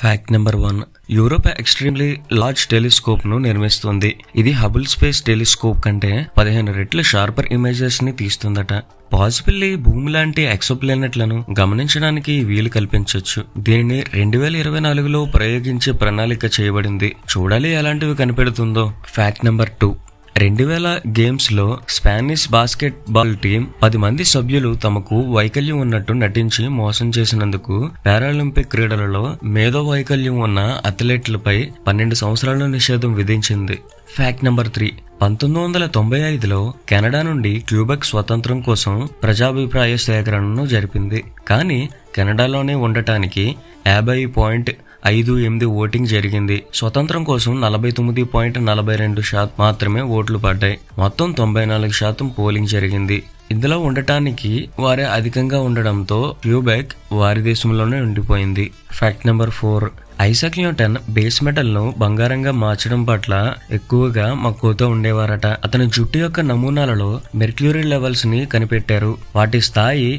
fact number one Europe extremely large telescope ను నిర్మిస్తుంది ఇది హబుల్ స్పేస్ టెలిస్కోప్ కంటే పదిహేను రెట్ల షార్పర్ ఇమేజెస్ ని తీస్తుందట పాసిబిల్లీ భూమి లాంటి ఎక్సోప్లానెట్లను గమనించడానికి వీలు కల్పించవచ్చు దీనిని రెండు వేల ఇరవై నాలుగులో ప్రయోగించే ప్రణాళిక చేయబడింది చూడాలి ఎలాంటివి కనిపెడుతుందో ఫ్యాక్ట్ నెంబర్ టూ రెండు వేల గేమ్స్లో స్పానిష్ బాస్కెట్ బాల్ టీం పది మంది సభ్యులు తమకు వైకల్యం ఉన్నట్టు నటించి మోసం చేసినందుకు పారాలింపిక్ క్రీడలలో మేధో వైకల్యం ఉన్న అథ్లెట్లపై పన్నెండు సంవత్సరాల నిషేధం విధించింది ఫ్యాక్ట్ నెంబర్ త్రీ పంతొమ్మిది వందల తొంభై ఐదులో కెనడా నుండి క్యూబెక్ స్వతంత్రం కోసం ప్రజాభిప్రాయ సేకరణను జరిపింది కానీ కెనడాలోనే ఉండటానికి యాభై పాయింట్ ఐదు ఎనిమిది ఓటింగ్ జరిగింది స్వతంత్రం కోసం నలభై తొమ్మిది పాయింట్ నలభై రెండు శాతం మాత్రమే ఓట్లు పడ్డాయి మొత్తం తొంభై నాలుగు శాతం పోలింగ్ జరిగింది ఇందులో ఉండటానికి వారే అధికంగా ఉండడంతో క్యూబెక్ వారి దేశంలోనే ఉండిపోయింది fact number four Isaac Newton base metal ను బంగారంగా మార్చడం పట్ల ఎక్కువగా మక్కువతో ఉండేవారట అతని జుట్టు యొక్క నమూనాలలో మెర్క్యూరీ లెవెల్స్ ని కనిపెట్టారు వాటి స్థాయి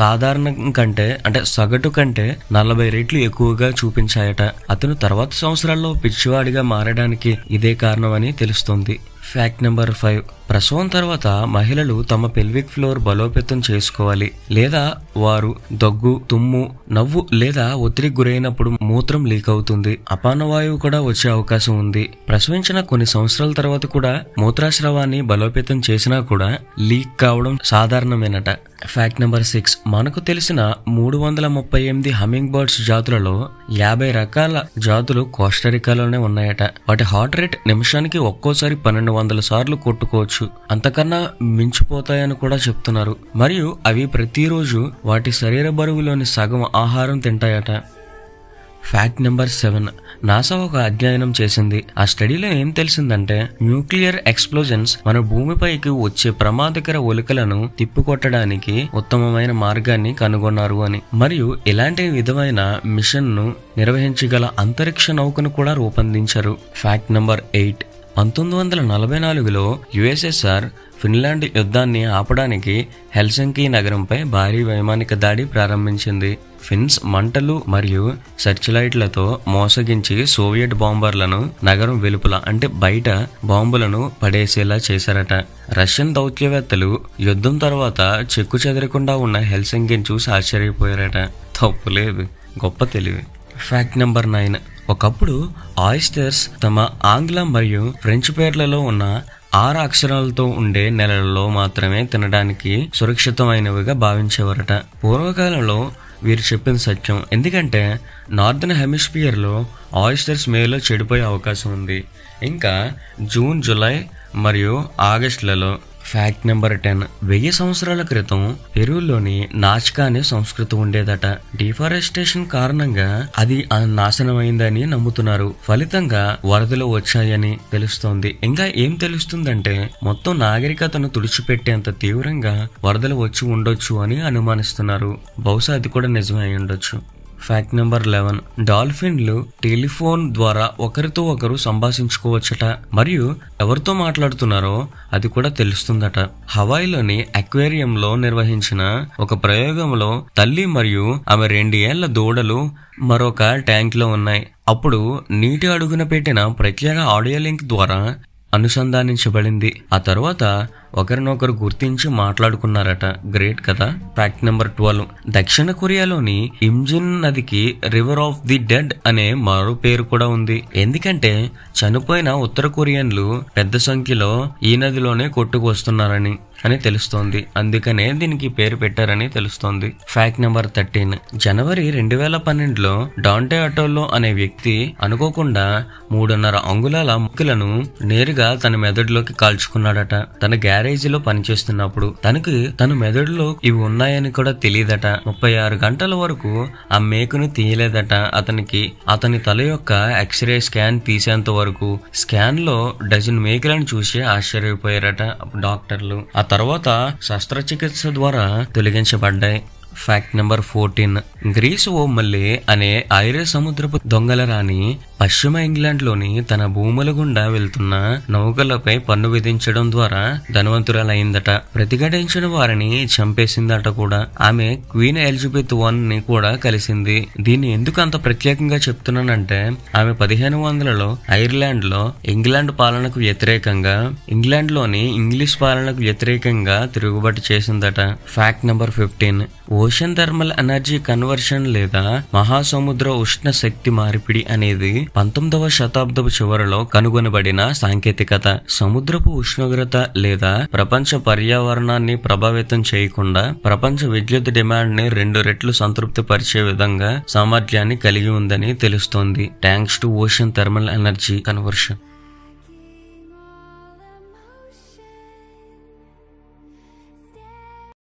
సాధారణం కంటే అంటే సగటు కంటే నలభై రెట్లు ఎక్కువగా చూపించాయట అతను తర్వాత సంవత్సరాల్లో పిచ్చివాడిగా మారడానికి ఇదే కారణమని తెలుస్తోంది ఫ్యాక్ట్ నెంబర్ ఫైవ్ ప్రసవం తర్వాత మహిళలు తమ పెల్విక్ ఫ్లోర్ బలోపేతం చేసుకోవాలి లేదా వారు దగ్గు తుమ్ము నవ్వు లేదా ఒత్తిడికి గురైనప్పుడు మూత్రం లీక్ అవుతుంది అపానవాయువు కూడా వచ్చే అవకాశం ఉంది ప్రసవించిన కొన్ని సంవత్సరాల తర్వాత కూడా మూత్రాశ్రవాన్ని బలోపేతం చేసినా కూడా లీక్ కావడం సాధారణమేనట ఫ్యాక్ట్ నెంబర్ సిక్స్ మనకు తెలిసిన మూడు వందల ముప్పై ఎనిమిది హమింగ్ బర్డ్స్ జాతులలో యాభై రకాల జాతులు కోస్టరికాలోనే ఉన్నాయట వాటి హార్ట్ రేట్ నిమిషానికి ఒక్కోసారి పన్నెండు వందల సార్లు కొట్టుకోవచ్చు అంతకన్నా మించిపోతాయని కూడా చెప్తున్నారు మరియు అవి ప్రతిరోజు వాటి శరీర బరువులోని సగం ఆహారం తింటాయట ఫ్యాక్ట్ నెంబర్ సెవెన్ నాసా ఒక అధ్యయనం చేసింది ఆ స్టడీలో ఏం తెలిసిందంటే న్యూక్లియర్ ఎక్స్ప్లోజన్స్ మన భూమిపైకి వచ్చే ప్రమాదకర ఒలికలను తిప్పికొట్టడానికి ఉత్తమమైన మార్గాన్ని కనుగొన్నారు అని మరియు ఇలాంటి విధమైన మిషన్ ను నిర్వహించగల అంతరిక్ష నౌకను కూడా రూపొందించారు ఫ్యాక్ట్ నెంబర్ ఎయిట్ పంతొమ్మిది వందల నలభై నాలుగులో యుఎస్ఎస్ఆర్ ఫిన్లాండ్ యుద్ధాన్ని ఆపడానికి హెల్సంకి నగరంపై భారీ వైమానిక దాడి ప్రారంభించింది ఫిన్స్ మంటలు మరియు సెర్చ్ లైట్లతో మోసగించి సోవియట్ బాంబర్లను నగరం వెలుపల అంటే బయట బాంబులను పడేసేలా చేశారట రష్యన్ దౌత్యవేత్తలు యుద్ధం తర్వాత చెక్కు చెదరకుండా ఉన్న హెల్సంకిని చూసి ఆశ్చర్యపోయారట తప్పులేదు గొప్ప తెలివి ఫ్యాక్ట్ నెంబర్ నైన్ ఒకప్పుడు ఆయిస్టర్స్ తమ ఆంగ్లం మరియు ఫ్రెంచ్ పేర్లలో ఉన్న ఆరు అక్షరాలతో ఉండే నెలలలో మాత్రమే తినడానికి సురక్షితమైనవిగా భావించేవారట పూర్వకాలంలో వీరు చెప్పిన సత్యం ఎందుకంటే నార్దర్న్ హెమిస్ఫియర్లో ఆయిస్టర్స్ మేలో చెడిపోయే అవకాశం ఉంది ఇంకా జూన్ జూలై మరియు ఆగస్టులలో ఫ్యాక్ట్ నెంబర్ టెన్ వెయ్యి సంవత్సరాల క్రితం పెరువులోని నాచ్కా అనే సంస్కృతి ఉండేదట డిఫారెస్టేషన్ కారణంగా అది నాశనమైందని నమ్ముతున్నారు ఫలితంగా వరదలు వచ్చాయని తెలుస్తోంది ఇంకా ఏం తెలుస్తుందంటే మొత్తం నాగరికతను తుడిచిపెట్టేంత తీవ్రంగా వరదలు వచ్చి ఉండొచ్చు అని అనుమానిస్తున్నారు బహుశా అది కూడా నిజమై ఉండొచ్చు ఫ్యాక్ట్ నెంబర్ లెవెన్ డాల్ఫిన్లు టెలిఫోన్ ద్వారా ఒకరితో ఒకరు సంభాషించుకోవచ్చట మరియు ఎవరితో మాట్లాడుతున్నారో అది కూడా తెలుస్తుందట హవాయిలోని అక్వేరియంలో నిర్వహించిన ఒక ప్రయోగంలో తల్లి మరియు ఆమె రెండు ఏళ్ల దూడలు మరొక ట్యాంక్లో ఉన్నాయి అప్పుడు నీటి అడుగున పెట్టిన ప్రత్యేక ఆడియో లింక్ ద్వారా అనుసంధానించబడింది ఆ తర్వాత ఒకరినొకరు గుర్తించి మాట్లాడుకున్నారట గ్రేట్ కదా ఫ్యాక్ట్ నెంబర్ ట్వెల్వ్ దక్షిణ కొరియాలోని ఇంజిన్ నదికి రివర్ ఆఫ్ ది డెడ్ అనే మరో పేరు కూడా ఉంది ఎందుకంటే చనిపోయిన ఉత్తర కొరియన్లు పెద్ద సంఖ్యలో ఈ నదిలోనే కొట్టుకొస్తున్నారని అని తెలుస్తోంది అందుకనే దీనికి పేరు పెట్టారని తెలుస్తోంది ఫ్యాక్ట్ నెంబర్ థర్టీన్ జనవరి రెండు వేల పన్నెండులో డాంటే ఆటోలో అనే వ్యక్తి అనుకోకుండా మూడున్నర అంగుళాల ముక్కులను నేరుగా తన మెదడులోకి కాల్చుకున్నాడట తన గ్యారేజ్ లో పనిచేస్తున్నప్పుడు తనకి తన మెదడులో ఇవి ఉన్నాయని కూడా తెలియదట ముప్పై ఆరు గంటల వరకు ఆ మేకును తీయలేదట అతనికి అతని తల యొక్క ఎక్స్రే స్కాన్ తీసేంత వరకు స్కాన్ లో డజన్ మేకులను చూసి ఆశ్చర్యపోయారట డాక్టర్లు తర్వాత శస్త్రచికిత్స ద్వారా తొలగించబడ్డాయి ఫ్యాక్ట్ నెంబర్ ఫోర్టీన్ గ్రీసు ఓమ్మల్లే అనే ఐర సముద్రపు దొంగల రాణి పశ్చిమ ఇంగ్లాండ్లోని తన భూముల గుండా వెళ్తున్న నౌకలపై పన్ను విధించడం ద్వారా ధనవంతురాలైందట ప్రతిఘటించిన వారిని చంపేసిందట కూడా ఆమె క్వీన్ ఎలిజబెత్ వన్ ని కూడా కలిసింది దీన్ని ఎందుకు అంత ప్రత్యేకంగా చెప్తున్నానంటే ఆమె పదిహేను వందలలో ఐర్లాండ్ లో ఇంగ్లాండ్ పాలనకు వ్యతిరేకంగా ఇంగ్లాండ్ లోని ఇంగ్లీష్ పాలనకు వ్యతిరేకంగా తిరుగుబాటు చేసిందట fact number fifteen ocean thermal energy conversion లేదా మహాసముద్ర ఉష్ణ శక్తి మార్పిడి అనేది పంతొమ్మిదవ శతాబ్దపు చివరలో కనుగొనబడిన సాంకేతికత సముద్రపు ఉష్ణోగ్రత లేదా ప్రపంచ పర్యావరణాన్ని ప్రభావితం చేయకుండా ప్రపంచ విద్యుత్ డిమాండ్ ని రెండు రెట్లు సంతృప్తి పరిచే విధంగా సామర్థ్యాన్ని కలిగి ఉందని తెలుస్తోంది thanks to ocean thermal energy conversion